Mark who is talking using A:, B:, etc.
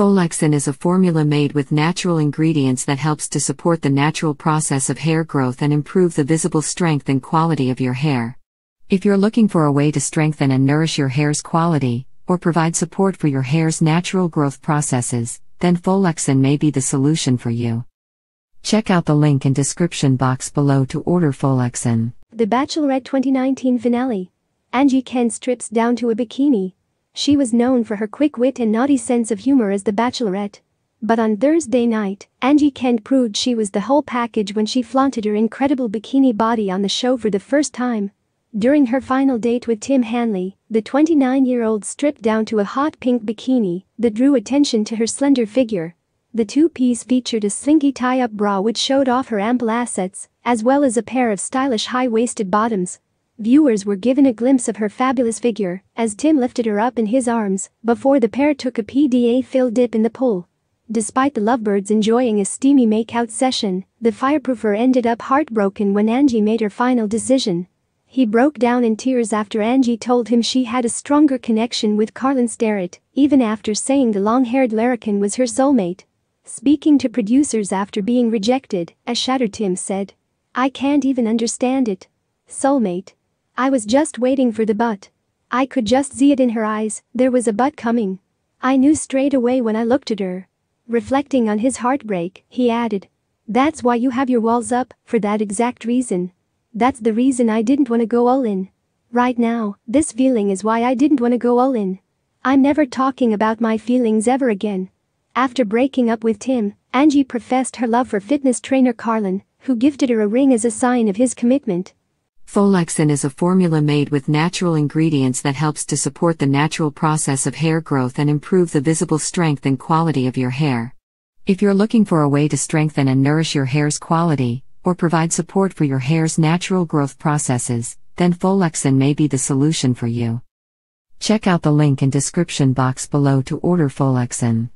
A: Folexin is a formula made with natural ingredients that helps to support the natural process of hair growth and improve the visible strength and quality of your hair. If you're looking for a way to strengthen and nourish your hair's quality, or provide support for your hair's natural growth processes, then Folexin may be the solution for you. Check out the link in description box below to order Folexin.
B: The Bachelorette 2019 finale. Angie Ken strips down to a bikini. She was known for her quick wit and naughty sense of humor as the bachelorette. But on Thursday night, Angie Kent proved she was the whole package when she flaunted her incredible bikini body on the show for the first time. During her final date with Tim Hanley, the 29-year-old stripped down to a hot pink bikini that drew attention to her slender figure. The two-piece featured a slinky tie-up bra which showed off her ample assets, as well as a pair of stylish high-waisted bottoms Viewers were given a glimpse of her fabulous figure as Tim lifted her up in his arms before the pair took a PDA-filled dip in the pool. Despite the lovebirds enjoying a steamy makeout session, the fireproofer ended up heartbroken when Angie made her final decision. He broke down in tears after Angie told him she had a stronger connection with Carlin Sterrett, even after saying the long-haired larrikin was her soulmate. Speaking to producers after being rejected, a shattered Tim said, I can't even understand it. Soulmate. I was just waiting for the butt. I could just see it in her eyes, there was a butt coming. I knew straight away when I looked at her. Reflecting on his heartbreak, he added. That's why you have your walls up, for that exact reason. That's the reason I didn't want to go all in. Right now, this feeling is why I didn't want to go all in. I'm never talking about my feelings ever again. After breaking up with Tim, Angie professed her love for fitness trainer Carlin, who gifted her a ring as a sign of his commitment.
A: Folexin is a formula made with natural ingredients that helps to support the natural process of hair growth and improve the visible strength and quality of your hair. If you're looking for a way to strengthen and nourish your hair's quality, or provide support for your hair's natural growth processes, then Folexin may be the solution for you. Check out the link in description box below to order Folexin.